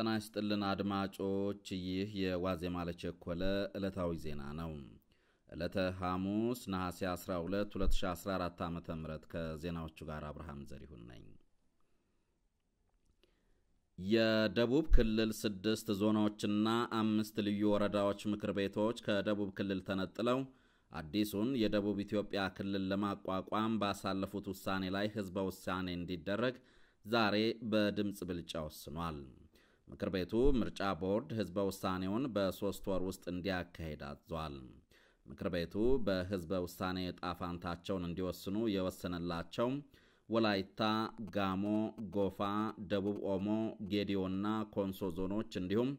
ጤና ይስጥልን አድማጮች፣ ይህ የዋዜማ ለቸኮለ ዕለታዊ ዜና ነው። ዕለተ ሐሙስ ነሐሴ 12 2014 ዓ ም ከዜናዎቹ ጋር አብርሃም ዘሪሁን ነኝ። የደቡብ ክልል ስድስት ዞኖችና አምስት ልዩ ወረዳዎች ምክር ቤቶች ከደቡብ ክልል ተነጥለው አዲሱን የደቡብ ኢትዮጵያ ክልል ለማቋቋም ባሳለፉት ውሳኔ ላይ ሕዝበ ውሳኔ እንዲደረግ ዛሬ በድምፅ ብልጫ ወስኗል። ምክር ቤቱ ምርጫ ቦርድ ህዝበ ውሳኔውን በሦስት ወር ውስጥ እንዲያካሄድ አዟል። ምክር ቤቱ በህዝበ ውሳኔ የጣፋንታቸውን እንዲወስኑ የወሰነላቸው ወላይታ፣ ጋሞ፣ ጎፋ፣ ደቡብ ኦሞ፣ ጌዲዮና ኮንሶ ዞኖች እንዲሁም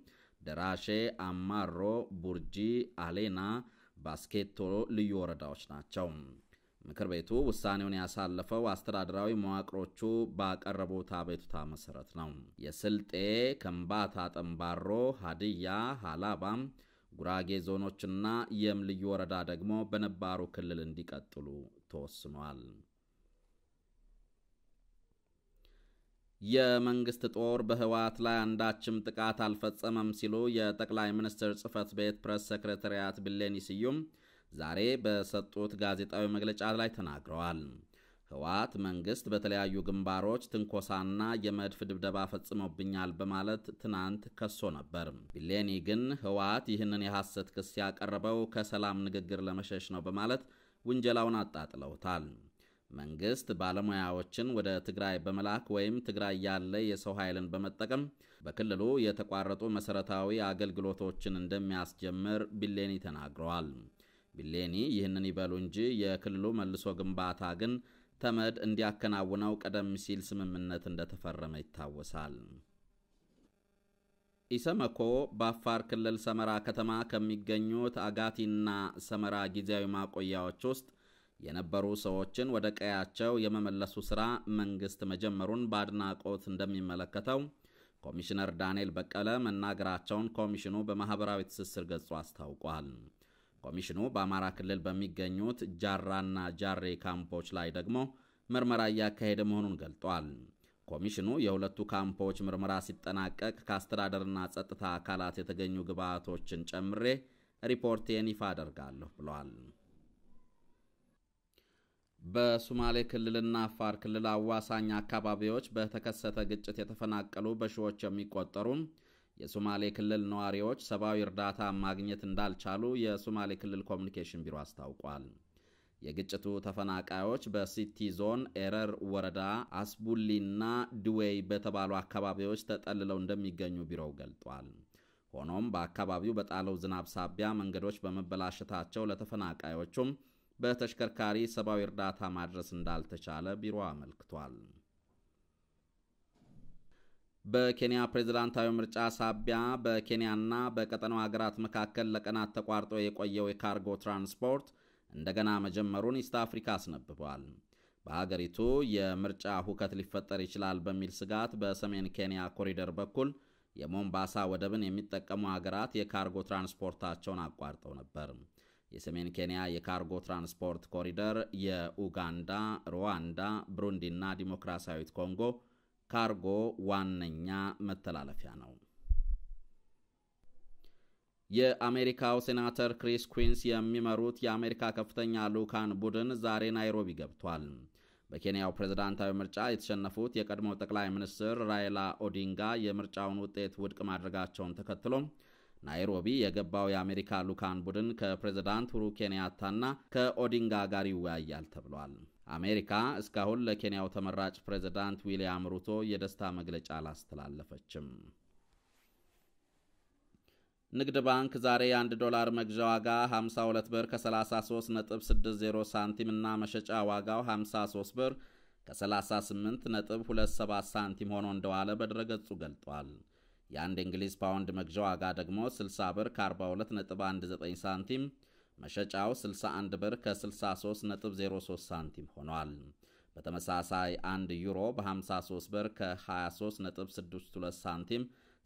ደራሼ፣ አማሮ፣ ቡርጂ፣ አሌና፣ ባስኬቶ ልዩ ወረዳዎች ናቸው። ምክር ቤቱ ውሳኔውን ያሳለፈው አስተዳደራዊ መዋቅሮቹ ባቀረቡት አቤቱታ መሰረት ነው። የስልጤ፣ ከምባታ፣ ጠምባሮ፣ ሀዲያ፣ ሃላባ ጉራጌ ዞኖችና የም ልዩ ወረዳ ደግሞ በነባሩ ክልል እንዲቀጥሉ ተወስኗል። የመንግስት ጦር በህወሓት ላይ አንዳችም ጥቃት አልፈጸመም ሲሉ የጠቅላይ ሚኒስትር ጽህፈት ቤት ፕሬስ ሰክሬታሪያት ቢሌኒ ስዩም ዛሬ በሰጡት ጋዜጣዊ መግለጫ ላይ ተናግረዋል። ህወሓት መንግስት በተለያዩ ግንባሮች ትንኮሳና የመድፍ ድብደባ ፈጽሞብኛል በማለት ትናንት ከሶ ነበር። ቢሌኒ ግን ህወሓት ይህንን የሐሰት ክስ ያቀረበው ከሰላም ንግግር ለመሸሽ ነው በማለት ውንጀላውን አጣጥለውታል። መንግስት ባለሙያዎችን ወደ ትግራይ በመላክ ወይም ትግራይ ያለ የሰው ኃይልን በመጠቀም በክልሉ የተቋረጡ መሠረታዊ አገልግሎቶችን እንደሚያስጀምር ቢሌኒ ተናግረዋል። ቢሌኒ ይህንን ይበሉ እንጂ የክልሉ መልሶ ግንባታ ግን ተመድ እንዲያከናውነው ቀደም ሲል ስምምነት እንደተፈረመ ይታወሳል። ኢሰመኮ በአፋር ክልል ሰመራ ከተማ ከሚገኙት አጋቲና ሰመራ ጊዜያዊ ማቆያዎች ውስጥ የነበሩ ሰዎችን ወደ ቀያቸው የመመለሱ ሥራ መንግሥት መጀመሩን በአድናቆት እንደሚመለከተው ኮሚሽነር ዳንኤል በቀለ መናገራቸውን ኮሚሽኑ በማኅበራዊ ትስስር ገጹ አስታውቋል። ኮሚሽኑ በአማራ ክልል በሚገኙት ጃራና ጃሬ ካምፖች ላይ ደግሞ ምርመራ እያካሄደ መሆኑን ገልጧል። ኮሚሽኑ የሁለቱ ካምፖች ምርመራ ሲጠናቀቅ ከአስተዳደርና ጸጥታ አካላት የተገኙ ግብዓቶችን ጨምሬ ሪፖርቴን ይፋ አደርጋለሁ ብሏል። በሶማሌ ክልልና አፋር ክልል አዋሳኝ አካባቢዎች በተከሰተ ግጭት የተፈናቀሉ በሺዎች የሚቆጠሩ የሶማሌ ክልል ነዋሪዎች ሰብአዊ እርዳታ ማግኘት እንዳልቻሉ የሶማሌ ክልል ኮሚኒኬሽን ቢሮ አስታውቋል። የግጭቱ ተፈናቃዮች በሲቲ ዞን ኤረር ወረዳ አስቡሊና ድዌይ በተባሉ አካባቢዎች ተጠልለው እንደሚገኙ ቢሮው ገልጧል። ሆኖም በአካባቢው በጣለው ዝናብ ሳቢያ መንገዶች በመበላሸታቸው ለተፈናቃዮቹም በተሽከርካሪ ሰብአዊ እርዳታ ማድረስ እንዳልተቻለ ቢሮ አመልክቷል። በኬንያ ፕሬዝዳንታዊ ምርጫ ሳቢያ በኬንያና በቀጠናው ሀገራት መካከል ለቀናት ተቋርጦ የቆየው የካርጎ ትራንስፖርት እንደገና መጀመሩን ኢስት አፍሪካ አስነብቧል። በሀገሪቱ የምርጫ ሁከት ሊፈጠር ይችላል በሚል ስጋት በሰሜን ኬንያ ኮሪደር በኩል የሞምባሳ ወደብን የሚጠቀሙ ሀገራት የካርጎ ትራንስፖርታቸውን አቋርጠው ነበር። የሰሜን ኬንያ የካርጎ ትራንስፖርት ኮሪደር የኡጋንዳ፣ ሩዋንዳ፣ ብሩንዲ ዲሞክራሲያዊት ኮንጎ ካርጎ ዋነኛ መተላለፊያ ነው። የአሜሪካው ሴናተር ክሪስ ኩንስ የሚመሩት የአሜሪካ ከፍተኛ ልዑካን ቡድን ዛሬ ናይሮቢ ገብቷል። በኬንያው ፕሬዝዳንታዊ ምርጫ የተሸነፉት የቀድሞው ጠቅላይ ሚኒስትር ራይላ ኦዲንጋ የምርጫውን ውጤት ውድቅ ማድረጋቸውን ተከትሎም ናይሮቢ የገባው የአሜሪካ ሉካን ቡድን ከፕሬዝዳንት ሁሩ ኬንያታና ከኦዲንጋ ጋር ይወያያል ተብሏል። አሜሪካ እስካሁን ለኬንያው ተመራጭ ፕሬዝዳንት ዊልያም ሩቶ የደስታ መግለጫ አላስተላለፈችም። ንግድ ባንክ ዛሬ የአንድ ዶላር መግዣ ዋጋ 52 ብር ከ33.60 ሳንቲም እና መሸጫ ዋጋው 53 ብር ከ 27 ሳንቲም ሆኖ እንደዋለ በድረገጹ ገልጧል። የአንድ እንግሊዝ ፓውንድ መግዣ ዋጋ ደግሞ 60 ብር ከ42.19 ሳንቲም መሸጫው 61 ብር ከ63.03 ሳንቲም ሆኗል። በተመሳሳይ አንድ ዩሮ በ53 ብር ከ23.62 ሳንቲም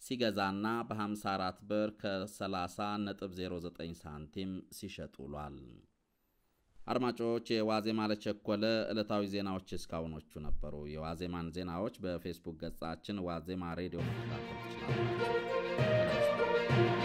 ሲገዛና በ54 ብር ከ30.09 ሳንቲም ሲሸጥ ውሏል። አድማጮች የዋዜማ ለቸኮለ ዕለታዊ ዜናዎች እስካሁኖቹ ነበሩ። የዋዜማን ዜናዎች በፌስቡክ ገጻችን ዋዜማ ሬዲዮ መከታተል ይችላል።